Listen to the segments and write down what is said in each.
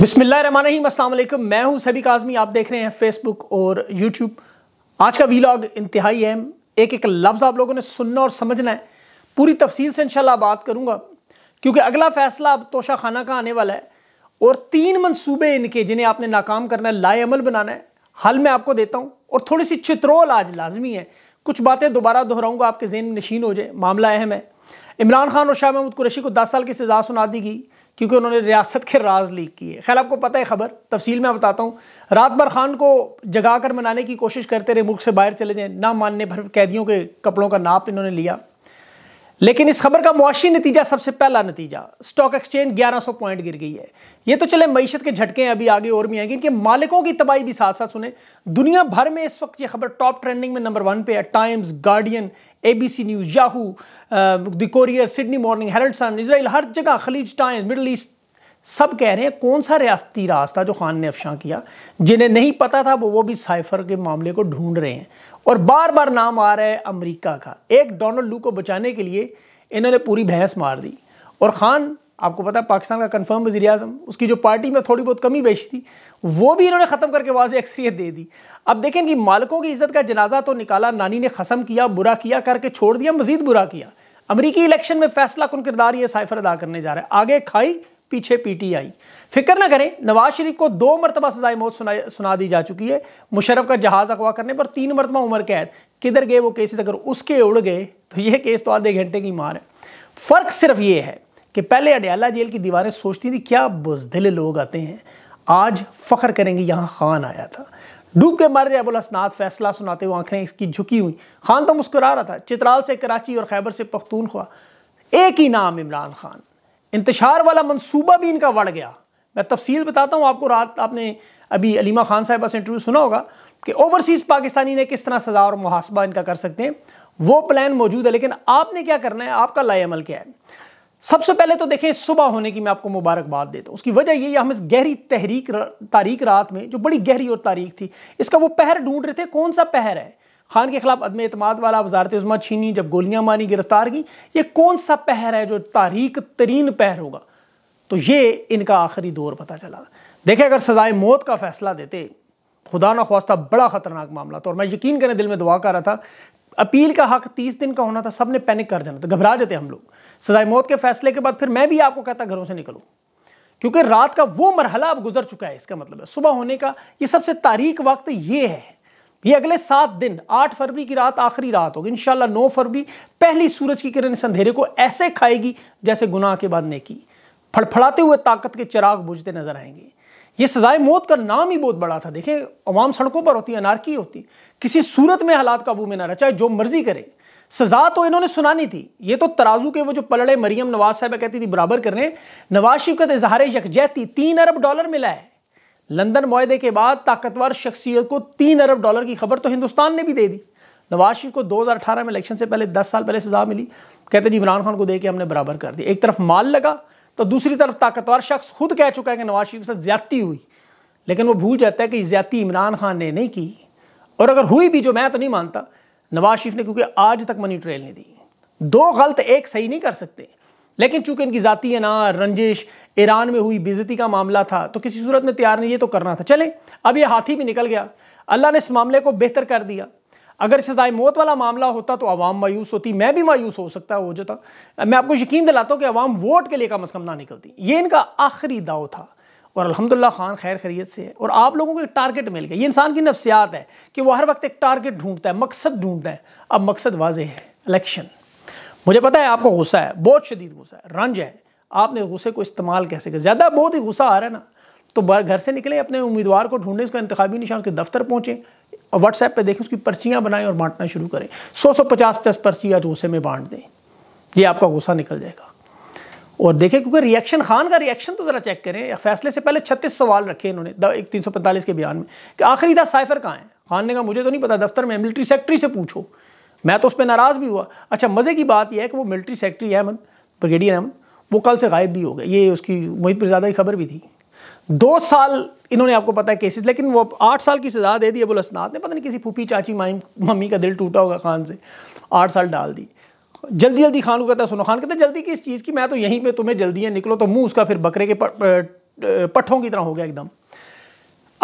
बिस्मिल्लाम असलम मैं हूं सभी काजमी आप देख रहे हैं फेसबुक और यूट्यूब आज का वीलॉग इंतहाई अहम एक एक लफ्ज़ आप लोगों ने सुनना और समझना है पूरी तफसील से इंशाल्लाह बात करूंगा क्योंकि अगला फैसला अब तोशा खाना का आने वाला है और तीन मंसूबे इनके जिन्हें आपने नाकाम करना है लाएमल बनाना है हल मैं आपको देता हूँ और थोड़ी सी चित्रोल आज लाजमी है कुछ बातें दोबारा दोहराऊंगा आपके जेन नशीन हो जाए मामला अहम है इमरान खान और शाह महमूद कुरैशी को दस साल की सज़ा सुना दी गई क्योंकि उन्होंने रियासत के राज लीक किए खैर आपको पता है खबर तफसील में बताता हूँ रात भर खान को जगा कर मनाने की कोशिश करते रहे मुल्क से बाहर चले जाएँ ना मानने भर कैदियों के कपड़ों का नाप इन्होंने लिया लेकिन इस खबर का मुआशी नतीजा सबसे पहला नतीजा स्टॉक एक्सचेंज 1100 पॉइंट गिर गई है ये तो चले मीशत के झटके हैं अभी आगे और भी आएंगे इनके मालिकों की तबाही भी साथ साथ सुने दुनिया भर में इस वक्त ये खबर टॉप ट्रेंडिंग में नंबर वन पे है Times Guardian ABC news Yahoo the Courier Sydney Morning Herald Sun Israel हर जगह खलीज टाइम्स मिडल ईस्ट सब कह रहे हैं कौन सा रियाती रास्ता जो खान ने अफशा किया जिन्हें नहीं पता था वो वो भी साइफर के मामले को ढूंढ रहे हैं और बार बार नाम आ रहा है अमेरिका का एक डोनाल्ड लू को बचाने के लिए इन्होंने पूरी बहस मार दी और ख़ान आपको पता है पाकिस्तान का कन्फर्म वजी अजम उसकी जो पार्टी में थोड़ी बहुत कमी बेशी थी वो भी इन्होंने ख़त्म करके से अक्सरियत दे दी अब देखें कि मालकों की इज्जत का जनाजा तो निकाला नानी ने खसम किया बुरा किया करके छोड़ दिया मजीद बुरा किया अमरीकी इलेक्शन में फैसला कन किरदार ये साइफर अदा करने जा रहा है आगे खाई पीछे पीटीआई फिक्र ना करें नवाज शरीफ को दो मरतबा सजाए मौत सुना सुना दी जा चुकी है मुशरफ का जहाज अगवा करने पर तीन मरतबा उम्र कैद किधर गए वो केसेस अगर उसके उड़ गए तो यह केस तो आधे घंटे की मार है फ़र्क सिर्फ यह है कि पहले अडयाला जेल की दीवारें सोचती थी क्या बुजदिल लोग आते हैं आज फ़ख्र करेंगे यहां खान आया था डूब के मर जाए अबुल हसनात फैसला सुनाते हुए आंखें इसकी झुकी हुई खान तो मुस्कुरा रहा था चित्राल से कराची और खैबर से पख्तूनख्वा एक ही नाम इमरान खान इंतशार वाला मनसूबा भी इनका बढ़ गया मैं तफसील बताता हूँ आपको रात आपने अभी अलीमा खान साहब से इंटरव्यू सुना होगा कि ओवरसीज़ पाकिस्तानी ने किस तरह सजा और मुहासबा इनका कर सकते हैं वो प्लान मौजूद है लेकिन आपने क्या करना है आपका लाएमल क्या है सबसे पहले तो देखें सुबह होने की मैं आपको मुबारकबाद देता हूँ उसकी वजह ये हम इस गहरी तहरीक तारीख रात में जो बड़ी गहरी और तारीख थी इसका वो पहर ढूंढ रहे थे कौन सा पहर है खान के खिलाफ अदम अतमाद वाला वजारत उजमा छीनी जब गोलियां मारी गिरफ्तार की ये कौन सा पहर है जो तारीख तरीन पहर होगा तो ये इनका आखिरी दौर पता चला देखे अगर सजाए मौत का फैसला देते खुदा न खास्ता बड़ा ख़तरनाक मामला था तो और मैं यकीन करें दिल में दुआ कर रहा था अपील का हक तीस दिन का होना था सब ने पैनिक कर जाना था घबरा जाते हम लोग सजाए मौत के फैसले के बाद फिर मैं भी आपको कहता घरों से निकलूँ क्योंकि रात का वो मरहला अब गुजर चुका है इसका मतलब है सुबह होने का ये सबसे तारीख वक्त ये है ये अगले सात दिन आठ फरवरी की रात आखिरी रात होगी इंशाल्लाह नौ फरवरी पहली सूरज की किरण इस अंधेरे को ऐसे खाएगी जैसे गुनाह के बाद नेकी फड़फड़ाते हुए ताकत के चिराग बुझते नजर आएंगे ये सजाए मौत का नाम ही बहुत बड़ा था देखें अवाम सड़कों पर होती अनारकी होती किसी सूरत में हालात काबू में ना रहा चाहे जो मर्जी करे सजा तो इन्होंने सुनानी थी ये तो तराजू के वो जो पलड़े मरियम नवाज साहब कहती थी बराबर कर रहे हैं नवाज शरीफ का इजहार यकजहती तीन अरब डॉलर मिला है लंदन माहदे के बाद ताकतवर शख्सियत को तीन अरब डॉलर की खबर तो हिंदुस्तान ने भी दे दी नवाज शरीफ को 2018 में इलेक्शन से पहले 10 साल पहले सजा मिली कहते जी इमरान खान को दे के हमने बराबर कर दिया एक तरफ माल लगा तो दूसरी तरफ ताकतवर शख्स खुद कह चुका है कि नवाज शरीफ से ज्यादती हुई लेकिन वो भूल जाता है कि ज्यादती इमरान खान ने नहीं की और अगर हुई भी जो मैं तो नहीं मानता नवाज शरीफ ने क्योंकि आज तक मनी ट्रेल नहीं दी दो गलत एक सही नहीं कर सकते लेकिन चूंकि इनकी ज़ाती ना रंजिश ईरान में हुई बेजती का मामला था तो किसी सूरत में तैयार नहीं ये तो करना था चले अब ये हाथी भी निकल गया अल्लाह ने इस मामले को बेहतर कर दिया अगर सजाए मौत वाला मामला होता तो आवाम मायूस होती मैं भी मायूस हो सकता वो जो था मैं आपको यकीन दिलाता हूँ कि आवाम वोट के लिए कम अज़ कम ना निकलती ये इनका आखिरी दाव था और अलहमदिल्ला खान खैर खरीत से है और आप लोगों को एक टारगेट मिल गया ये इंसान की नफसियात है कि वह हर वक्त एक टारगेट ढूंढता है मकसद ढूंढता है अब मकसद वाजह है इलेक्शन मुझे पता है आपको गुस्सा है बहुत शदीद गुस्सा है रंज है आपने गुस्से को इस्तेमाल कैसे कर ज़्यादा बहुत ही गुस्सा आ रहा है ना तो घर से निकले अपने उम्मीदवार को ढूंढें उसका इंतबी निशान उसके दफ्तर पहुँचें व्हाट्सएप पे देखें उसकी पर्चियाँ बनाएं और बांटना शुरू करें सौ सौ पचास प्लस पर्ची आज गुस्से में बांट दें ये आपका गुस्सा निकल जाएगा और देखें क्योंकि रिएक्शन खान का रिएक्शन तो ज़रा चेक करें फैसले से पहले छत्तीस सवाल रखे इन्होंने एक तीन सौ पैंतालीस के बयान में कि आखिरी दस साइफर कहाँ है खान ने कहा मुझे तो नहीं पता दफ्तर में मिलिट्री सेक्रेटरी से पूछो मैं तो उस पर नाराज़ भी हुआ अच्छा मज़े की बात यह है कि वो military secretary Ahmed brigadier Ahmed वो कल से गायब भी हो गए ये उसकी मोहित ज्यादा की खबर भी थी दो साल इन्होंने आपको पता है केसेस लेकिन वो आठ साल की सज़ा दे दी अबुल असनाद ने पता नहीं किसी फूफी चाची माई मम्मी का दिल टूटा होगा खान से आठ साल डाल दी जल्दी जल्दी खान को कहता है सुनो खान कहता जल्दी किस चीज़ की मैं तो यहीं पे तुम्हें जल्दी है निकलो तो मुंह उसका फिर बकरे के पट्ठों की तरह हो गया एकदम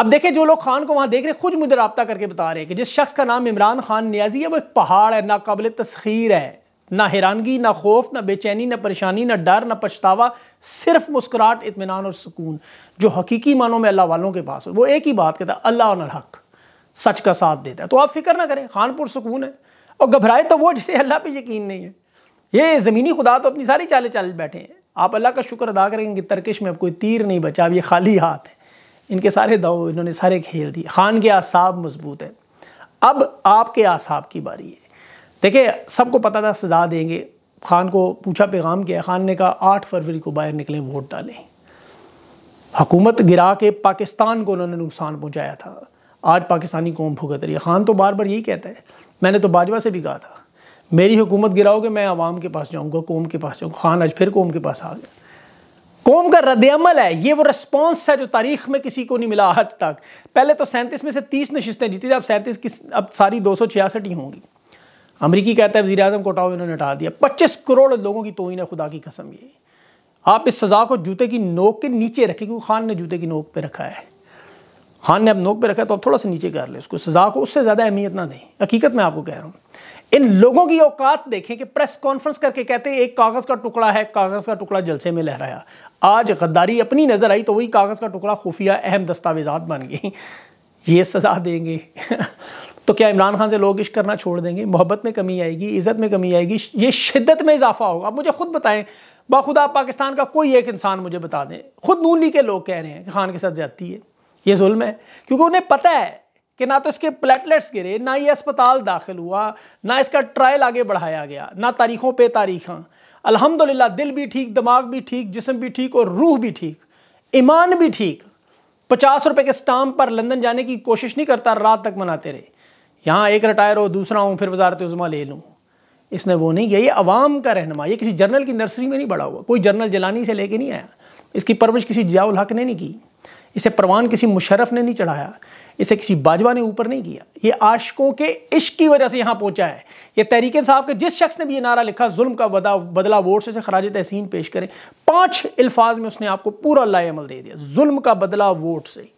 अब देखिए जो लोग खान को वहां देख रहे हैं खुद मुझे रबता करके बता रहे हैं कि जिस शख्स का नाम इमरान खान न्याजी है वो एक पहाड़ है नाकबिल तस्खीर है ना हैरानगी ना खौफ ना बेचैनी ना परेशानी ना डर ना पछतावा सिर्फ मुस्कुराहट इतमान और सुकून जो हकीकी मानों में अल्लाह वालों के पास हो वो एक ही बात कहता है अल्लाह हक सच का साथ देता है तो आप फिक्र ना करें खानपुर सुकून है और घबराए तो वो जिसे अल्लाह पर यकीन नहीं है ये ज़मीनी खुदा तो अपनी सारी चालें चाल बैठे हैं आप अल्लाह का शुक्र अदा करेंगे तरकश में अब कोई तीर नहीं बचा अब ये खाली हाथ है इनके सारे दाव इन्होंने सारे खेल दिए खान के आसाब मजबूत है अब आपके आसाब की बारी है देखिए सबको पता था सजा देंगे खान को पूछा पैगाम किया खान ने कहा आठ फरवरी को बाहर निकले वोट डालें हुकूमत गिरा के पाकिस्तान को उन्होंने नुकसान पहुँचाया था आज पाकिस्तानी कौम भुगत रही है खान तो बार बार यही कहता है मैंने तो बाजवा से भी कहा था मेरी हुकूमत गिराओगे मैं आवाम के पास जाऊँगा कौम के पास जाऊँगा खान आज फिर कौम के पास आ गया कौम का रद्दमल है ये वो रिस्पॉन्स है जो तारीख में किसी को नहीं मिला आज तक पहले तो सैंतीस में से तीस नशिस्तें जीती थी अब सैंतीस की अब सारी दो सौ छियासठ ही होंगी अमरीकी कहते हैं वजी अजम कोटाओ इन्होंने हटा दिया पच्चीस करोड़ लोगों की तोहन है खुदा की कसम ये आप इस सज़ा को जूते की नोक के नीचे रखें क्योंकि खान ने जूते की नोक पर रखा है खान ने अब नोक पर रखा है तो आप थोड़ा सा नीचे कर ले उसको सज़ा को उससे ज़्यादा अहमियत ना दें हकीकत मैं आपको कह रहा हूँ इन लोगों की औकात देखें कि प्रेस कॉन्फ्रेंस करके कहते हैं एक कागज का टुकड़ा है कागज का टुकड़ा जलसे में लहराया आज गद्दारी अपनी नजर आई तो वही कागज का टुकड़ा खुफिया अहम दस्तावेजात बन गई ये सजा देंगे तो क्या इमरान खान से लोग इश्क करना छोड़ देंगे मोहब्बत में कमी आएगी इज्जत में कमी आएगी ये शिद्दत में इजाफा होगा आप मुझे खुद बताएं बाखुदा पाकिस्तान का कोई एक इंसान मुझे बता दें खुद नूली के लोग कह रहे हैं कि खान के साथ ज्यादती है ये जुल्म है क्योंकि उन्हें पता है कि ना तो इसके प्लेटलेट्स गिरे ना ये अस्पताल दाखिल हुआ ना इसका ट्रायल आगे बढ़ाया गया ना तारीखों पे तारीखा अल्हम्दुलिल्लाह दिल भी ठीक दिमाग भी ठीक जिसम भी ठीक और रूह भी ठीक ईमान भी ठीक पचास रुपए के स्टाम्प पर लंदन जाने की कोशिश नहीं करता रात तक मनाते रहे यहाँ एक रिटायर हो दूसरा हूँ फिर वजारत उजमा ले लूँ इसने वो नहीं किया ये अवाम का रहनमा ये किसी जर्नल की नर्सरी में नहीं बढ़ा हुआ कोई जर्नल जलानी से लेके नहीं आया इसकी परवरिश किसी जियाउल हक ने नहीं की इसे परवान किसी मुशरफ ने नहीं चढ़ाया इसे किसी बाजवा ने ऊपर नहीं किया ये आशकों के इश्क की वजह से यहाँ पहुँचा है ये तहरीक साहब के जिस शख्स ने भी ये नारा लिखा जुल्म का बदा बदला वोट से खराज तहसीन पेश करें पाँच अल्फाज में उसने आपको पूरा लाएमल दे दिया जुल्म का बदला वोट से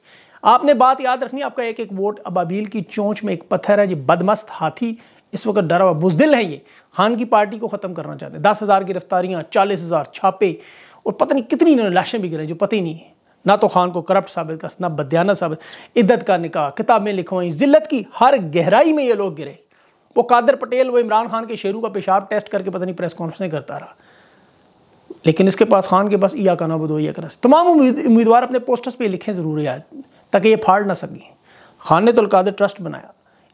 आपने बात याद रखनी आपका एक एक वोट अबाबील की चोंच में एक पत्थर है जी बदमस्त हाथी इस वक्त डरा हुआ बुजदिल है ये खान की पार्टी को ख़त्म करना चाहते हैं दस हज़ार गिरफ्तारियां चालीस हज़ार छापे और पता नहीं कितनी लाशें भी गिरे जो पता ही नहीं है ना तो खान को करप्ट साबित कर ना बदयाना साबित इद्दत का निकाह किताबें लिखवाई जिल्लत की हर गहराई में ये लोग गिरे वो कादर पटेल वो इमरान खान के शेरू का पेशाब टेस्ट करके पता नहीं प्रेस कॉन्फ्रेंस नहीं करता रहा लेकिन इसके पास खान के पास या कहना बदो या करा तमाम उम्मीदवार अपने पोस्टर्स पर लिखें ज़रूर याद ताकि ये फाड़ ना सकें खान ने तो अलकादर ट्रस्ट बनाया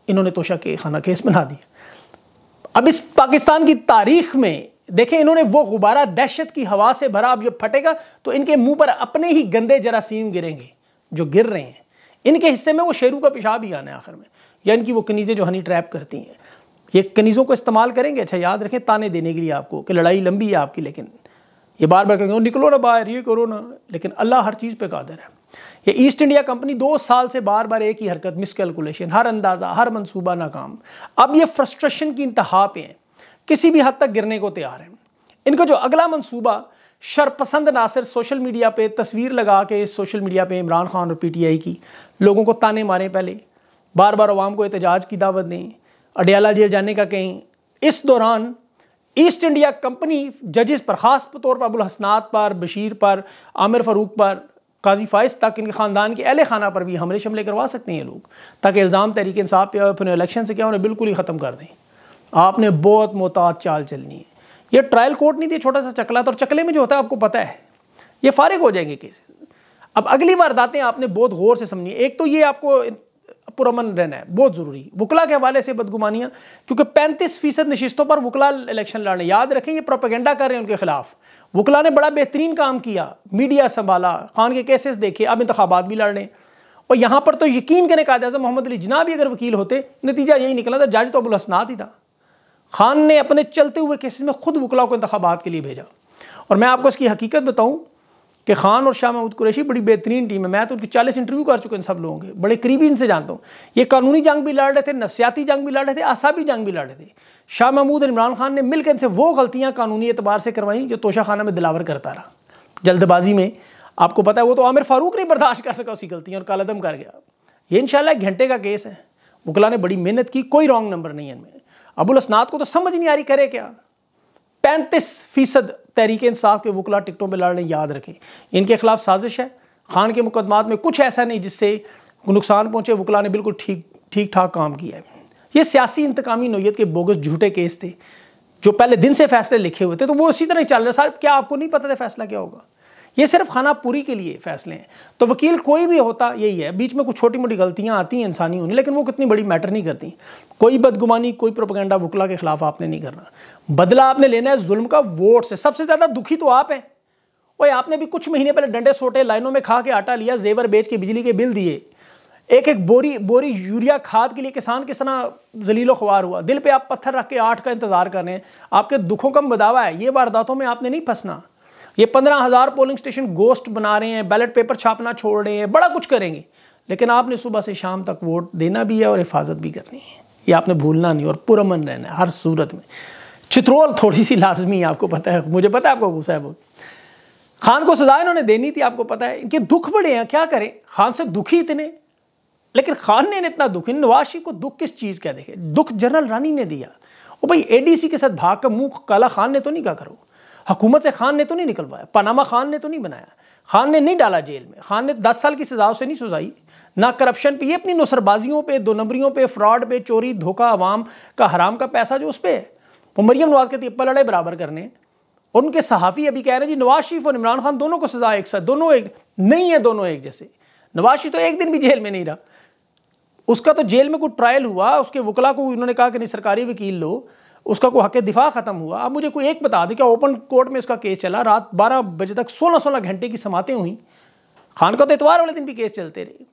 इन्होंने तोशा के खाना केस बना दिया अब इस पाकिस्तान की तारीख में देखें इन्होंने वो गुब्बारा दहशत की हवा से भरा अब जब फटेगा तो इनके मुंह पर अपने ही गंदे जरासीम गिरेंगे जो गिर रहे हैं इनके हिस्से में वो शेरू का पेशाब ही आना है आखिर में या इनकी वो कनीज़ें जो हनी ट्रैप करती हैं ये कनीज़ों को इस्तेमाल करेंगे अच्छा याद रखें ताने देने के लिए आपको कि लड़ाई लंबी है आपकी लेकिन ये बार बार कहेंगे निकलो ना बाहर ये करो ना लेकिन अल्लाह हर चीज़ पर कादर है ये ईस्ट इंडिया कंपनी दो साल से बार बार एक ही हरकत मिसकेलकुलेशन हर अंदाज़ा हर मनसूबा नाकाम अब ये फ्रस्ट्रेशन की इंतहा पे हैं किसी भी हद तक गिरने को तैयार हैं इनका जो अगला मंसूबा शरपसंद नासिर सोशल मीडिया पे तस्वीर लगा के सोशल मीडिया पे इमरान खान और पीटीआई की लोगों को ताने मारें पहले बार बार अवाम को एहतजाज की दावत दें अडयाला जेल जाने का कहें इस दौरान ईस्ट इंडिया कंपनी जजेस पर ख़ास तौर पर अबुल हसनात पर बशीर पर आमिर फ़ारूक पर काजी फ़ाइज तक इनके ख़ानदान के अहले खाना पर भी हमले शमले करवा सकते हैं ये लोग ताकि इल्ज़ाम तहरीक इंसाफ पे और फिर इलेक्शन से क्या उन्हें बिल्कुल ही ख़त्म कर दें आपने बहुत मोहताज चाल चलनी है ये ट्रायल कोर्ट नहीं थी छोटा सा चकला था और चकले में जो होता है आपको पता है ये फारिग हो जाएंगे केसेस अब अगली वारदातें आपने बहुत गौर से समझी एक तो ये आपको पुरमन रहना है बहुत ज़रूरी वकला के हवाले से बदगुमानियाँ क्योंकि पैंतीस फीसद नशिस्तों पर वकला इलेक्शन लड़ने याद रखें ये प्रोपेगेंडा कर रहे हैं उनके खिलाफ वकला ने बड़ा बेहतरीन काम किया मीडिया संभाला खान के केसेस देखे अब इंतबात भी लड़ने और यहाँ पर तो यकीन करने कायद मोहम्मद अली जना भी अगर वकील होते नतीजा यही निकला था जज तो अबुल हसनात ही था खान ने अपने चलते हुए केसेस में खुद वकला को इंतबात के लिए भेजा और मैं आपको इसकी हकीकत बताऊँ कि खान और शाह महमूद कुरैशी बड़ी बेहतरीन टीम है मैं तो उनकी चालीस इंटरव्यू कर चुके हैं सब लोगों के बड़े करीबी इनसे जानता हूँ ये कानूनी जंग भी लड़ रहे थे नफसियाती जंग भी लड़ रहे थे आसाबी जंग भी लड़ रहे थे शाह महमूद और इमरान खान ने मिलकर इनसे वो गलतियाँ कानूनी एतबार से करवाई जो तोशा खाना में दिलावर करता रहा जल्दबाजी में आपको पता है वो तो आमिर फारूक नहीं बर्दाश्त कर सका उसी गलतियाँ और कालदम कर गया ये इन घंटे का केस है वकला ने बड़ी मेहनत की कोई रॉन्ग नंबर नहीं है इनमें अबुल असनाद को तो समझ नहीं आ रही करे क्या पैंतीस फीसद तहरीक इंसाफ के वकला टिकटों पर लड़ने याद रखें इनके खिलाफ साजिश है खान के मुकदमात में कुछ ऐसा नहीं जिससे नुकसान पहुंचे वकला ने बिल्कुल ठीक ठीक ठाक काम किया है ये सियासी इंतकामी नोयत के बोगस झूठे केस थे जो पहले दिन से फैसले लिखे हुए थे तो वो इसी तरह चल रहे साहब क्या आपको नहीं पता था फैसला क्या होगा ये सिर्फ खाना पूरी के लिए फैसले हैं तो वकील कोई भी होता यही है बीच में कुछ छोटी मोटी गलतियां आती हैं इंसानी होनी लेकिन वो कितनी बड़ी मैटर नहीं करती कोई बदगुमानी कोई प्रोपोगेंडा वकला के खिलाफ आपने नहीं करना बदला आपने लेना है जुल्म का वोट से सबसे ज़्यादा दुखी तो आप हैं वही आपने भी कुछ महीने पहले डंडे सोटे लाइनों में खा के आटा लिया जेवर बेच के बिजली के बिल दिए एक एक बोरी बोरी यूरिया खाद के लिए किसान किस तरह जलीलो खुआर हुआ दिल पे आप पत्थर रख के आठ का इंतज़ार कर रहे हैं आपके दुखों का बदावा है ये वारदातों में आपने नहीं फंसना ये पंद्रह हज़ार पोलिंग स्टेशन गोस्ट बना रहे हैं बैलेट पेपर छापना छोड़ रहे हैं बड़ा कुछ करेंगे लेकिन आपने सुबह से शाम तक वोट देना भी है और हिफाजत भी करनी है ये आपने भूलना नहीं और पुरमन रहना है हर सूरत में चित्रोल थोड़ी सी लाजमी है आपको पता है मुझे पता है आपको गुस्सा है बहुत खान को सजा इन्होंने देनी थी आपको पता है इनके दुख बड़े हैं क्या करें खान से दुखी इतने लेकिन खान ने इतना दुख नवाज को दुख किस चीज़ का देखे दुख जनरल रानी ने दिया ओ भाई एडीसी के साथ भाग का मुंह काला खान ने तो नहीं कहा करो हुकूमत से खान ने तो नहीं निकलवाया पनामा खान ने तो नहीं बनाया खान ने नहीं डाला जेल में खान ने दस साल की सजाओं से नहीं सुझाई ना करप्शन पे ये अपनी नुसरबाजियों पे दो नंबरियों पे फ्रॉड पे चोरी धोखा अवाम का हराम का पैसा जो उस पर वो मरियम नवाज के तिप्पा लड़े बराबर करने और उनके सहाफ़ी अभी कह रहे हैं जी नवाज शरीफ और इमरान खान दोनों को सजा एक साथ दोनों एक नहीं है दोनों एक जैसे नवाज शरीफ तो एक दिन भी जेल में नहीं रहा उसका तो जेल में कोई ट्रायल हुआ उसके वकला को उन्होंने कहा कि नहीं सरकारी वकील लो उसका कोई हक दिफा ख़त्म हुआ अब मुझे कोई एक बता दें कि ओपन कोर्ट में इसका केस चला रात बारह बजे तक सोलह सोलह घंटे की समातें हुई खान का तो इतवार वाले दिन भी केस चलते रहे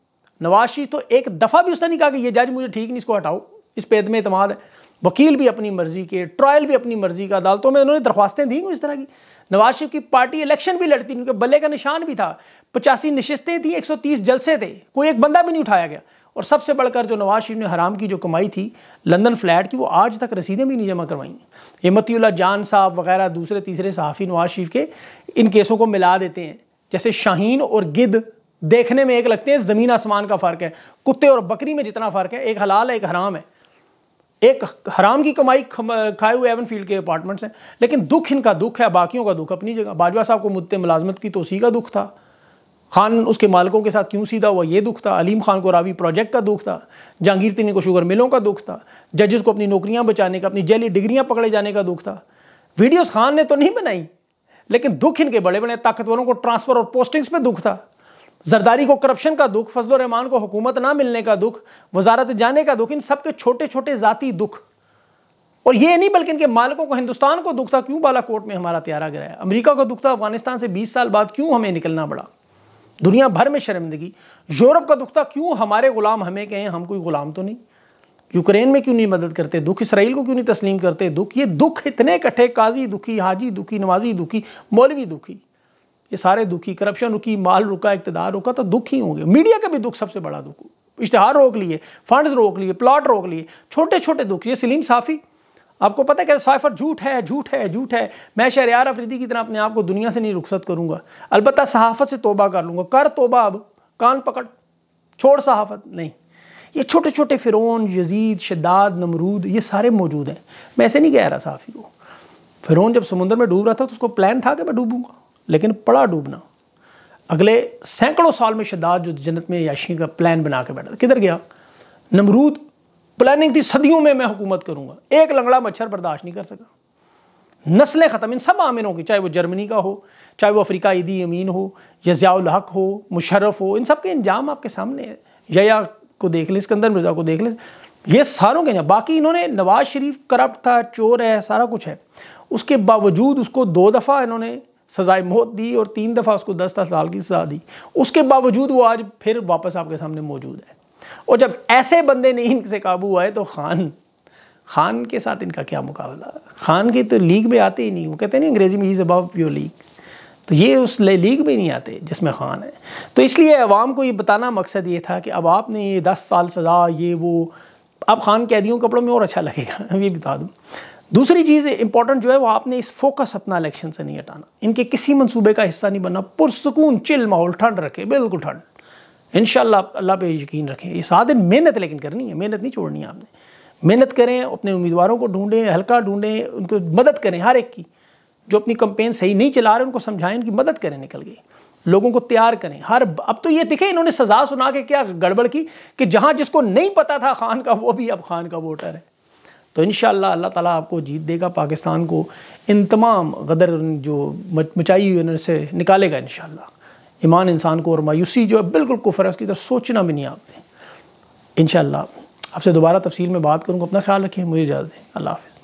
नवाज शरीफ तो एक दफ़ा भी उसने नहीं कहा कि ये जज मुझे ठीक नहीं इसको हटाओ इस पे में अतमाद है वकील भी अपनी मर्ज़ी के ट्रायल भी अपनी मर्ज़ी का अदालतों में उन्होंने दरख्वास्तें दी इस तरह की नवाज शरीफ की पार्टी इलेक्शन भी लड़ती उनके बल्ले का निशान भी था पचासी नशस्तें थी 130 जलसे थे कोई एक बंदा भी नहीं उठाया गया और सबसे बढ़कर जो नवाज शरीफ ने हराम की जो कमाई थी लंदन फ्लैट की वो आज तक रसीदें भी नहीं जमा करवाईं ये जान साहब वगैरह दूसरे तीसरे सहाफ़ी नवाज शरीफ के इन केसों को मिला देते हैं जैसे शाहीन और गिद देखने में एक लगते हैं ज़मीन आसमान का फ़र्क है कुत्ते और बकरी में जितना फ़र्क है एक हलाल है एक हराम है एक हराम की कमाई खाए हुए फील्ड के अपार्टमेंट्स हैं लेकिन दुख इनका दुख है बाकियों का दुख अपनी जगह बाजवा साहब को मुद्दे मुलाजमत की तो उसी का दुख था खान उसके मालिकों के साथ क्यों सीधा हुआ ये दुख था अलीम खान को रावी प्रोजेक्ट का दुख था जहांगीर तिनी को शुगर मिलों का दुख था जजेस को अपनी नौकरियां बचाने का अपनी जेली डिग्रियां पकड़े जाने का दुख था वीडियोस खान ने तो नहीं बनाई लेकिन दुख इनके बड़े बड़े ताकतवरों को ट्रांसफ़र और पोस्टिंग्स में दुख था जरदारी को करप्शन का दुख फजल रहमान को हुकूमत ना मिलने का दुख वजारत जाने का दुख इन सब के छोटे छोटे ज़ाती दुख और ये नहीं बल्कि इनके मालिकों को हिंदुस्तान को दुख था क्यों बालाकोट में हमारा त्यारा है अमरीका को दुख था अफगानिस्तान से बीस साल बाद क्यों हमें निकलना पड़ा दुनिया भर में शर्मिंदगी यूरोप का दुख था क्यों हमारे गुलाम हमें कहें हम कोई गुलाम तो नहीं यूक्रेन में क्यों नहीं मदद करते दुख इसराइल को क्यों नहीं तस्लीम करते दुख ये दुख इतने इकट्ठे काजी दुखी हाजी दुखी नवाजी दुखी मौलवी दुखी ये सारे दुखी करप्शन रुकी माल रुका इकतदार रुका तो दुख ही होंगे मीडिया का भी दुख सबसे बड़ा दुख इश्तहार रोक लिए फंड्स रोक लिए प्लॉट रोक लिए छोटे छोटे दुख ये सलीम साफ़ी आपको पता है क्या साइफर झूठ है झूठ है झूठ है मैं यार अफरीदी की तरह अपने आप को दुनिया से नहीं रुखसत करूँगा अलबत् सहाफ़त से तोबा कर लूँगा कर तोबा अब कान पकड़ छोड़ सहाफ़त नहीं ये छोटे छोटे फ़िरौन यजीद शदाद नमरूद ये सारे मौजूद हैं मैं ऐसे नहीं कह रहा साफ़ी को फ़िरौन जब समुंदर में डूब रहा था तो उसको प्लान था कि मैं डूबूँगा लेकिन पड़ा डूबना अगले सैकड़ों साल में शदाद जो जन्नत में याशी का प्लान बना के बैठा था किधर गया नमरूद प्लानिंग थी सदियों में मैं हुकूमत करूँगा एक लंगड़ा मच्छर बर्दाश्त नहीं कर सका नस्लें ख़त्म इन सब आमिनों की चाहे वो जर्मनी का हो चाहे वो अफ्रीका ईदी अमीन हो या ज़ियाल हक हो मुशरफ हो इन सब के इंजाम आपके सामने है या को देख लें सिकंदर मिर्ज़ा को देख लें ये सारों के इंजाम बाकी इन्होंने नवाज शरीफ करप्ट था चोर है सारा कुछ है उसके बावजूद उसको दो दफ़ा इन्होंने सजाए मौत दी और तीन दफ़ा उसको दस दस साल की सज़ा दी उसके बावजूद वो आज फिर वापस आपके सामने मौजूद है और जब ऐसे बंदे नहीं इनसे काबू आए तो खान खान के साथ इनका क्या मुकाबला खान की तो लीग में आते ही नहीं वो कहते नहीं अंग्रेजी में इज़ अबाव प्योर लीग तो ये उस लीग में नहीं आते जिसमें खान है तो इसलिए अवाम को ये बताना मकसद ये था कि अब आपने ये दस साल सज़ा ये वो अब खान कैदियों कपड़ों में और अच्छा लगेगा ये बता दूँ दूसरी चीज़ इंपॉर्टेंट जो है वो आपने इस फोकस अपना इलेक्शन से नहीं हटाना इनके किसी मंसूबे का हिस्सा नहीं बनना पुरसकून चिल माहौल ठंड रखे बिल्कुल ठंड इन अल्लाह पे यकीन रखें ये साथ दिन मेहनत लेकिन करनी है मेहनत नहीं छोड़नी है आपने मेहनत करें अपने उम्मीदवारों को ढूंढें हल्का ढूंढें उनको मदद करें हर एक की जो अपनी कंपेन सही नहीं चला रहे उनको समझाएं उनकी मदद करें निकल गई लोगों को तैयार करें हर अब तो ये दिखे इन्होंने सजा सुना के क्या गड़बड़ की कि जहां जिसको नहीं पता था खान का वो भी अब खान का वोटर है तो इन अल्लाह ताला आपको जीत देगा पाकिस्तान को इन तमाम गदर जो मचाई हुई उनसे निकालेगा इन ईमान इंसान को और मायूसी जो है बिल्कुल कुफर है उसकी तरफ सोचना भी नहीं आपने इन आपसे दोबारा तफसील में बात करूँगा अपना ख्याल रखिए मुझे इजाज़त दें अल्लाह हाफिज़